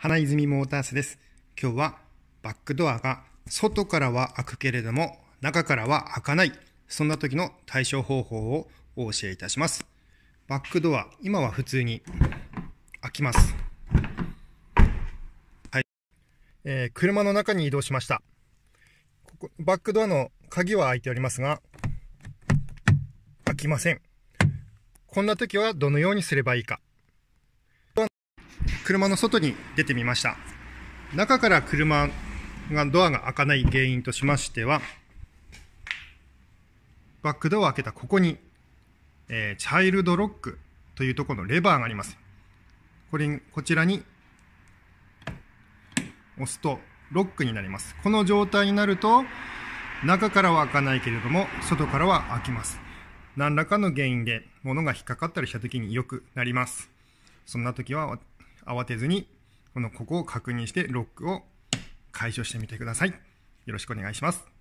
花泉モータースです。今日はバックドアが外からは開くけれども中からは開かない。そんな時の対処方法をお教えいたします。バックドア、今は普通に開きます。はい。えー、車の中に移動しました。ここバックドアの鍵は開いておりますが、開きません。こんな時はどのようにすればいいか。車の外に出てみました。中から車が、ドアが開かない原因としましては、バックドアを開けたここに、えー、チャイルドロックというところのレバーがあります。これ、こちらに押すとロックになります。この状態になると、中からは開かないけれども、外からは開きます。何らかの原因で物が引っかかったりした時によくなります。そんな時は慌てずに、このここを確認してロックを解消してみてください。よろしくお願いします。